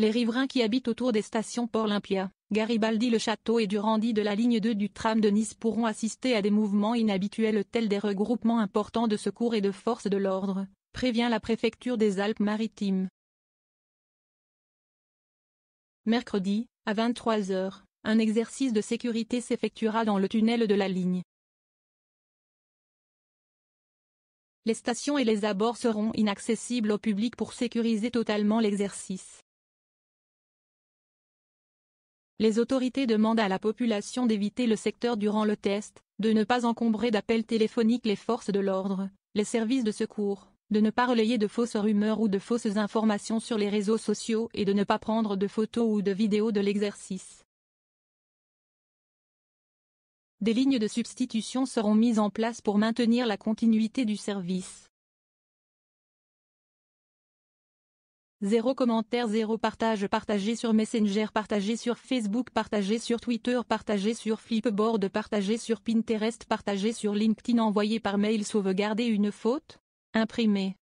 les riverains qui habitent autour des stations Port-Limpia, Garibaldi-le-Château et Durandi de la ligne 2 du tram de Nice pourront assister à des mouvements inhabituels tels des regroupements importants de secours et de forces de l'ordre, prévient la préfecture des Alpes-Maritimes. Mercredi, à 23h, un exercice de sécurité s'effectuera dans le tunnel de la ligne. Les stations et les abords seront inaccessibles au public pour sécuriser totalement l'exercice les autorités demandent à la population d'éviter le secteur durant le test, de ne pas encombrer d'appels téléphoniques les forces de l'ordre, les services de secours, de ne pas relayer de fausses rumeurs ou de fausses informations sur les réseaux sociaux et de ne pas prendre de photos ou de vidéos de l'exercice. Des lignes de substitution seront mises en place pour maintenir la continuité du service. 0 commentaire, 0 partage, partagé sur Messenger, partagé sur Facebook, partagé sur Twitter, partagé sur Flipboard, partagé sur Pinterest, partagé sur LinkedIn, envoyé par mail, sauvegarder une faute, imprimé.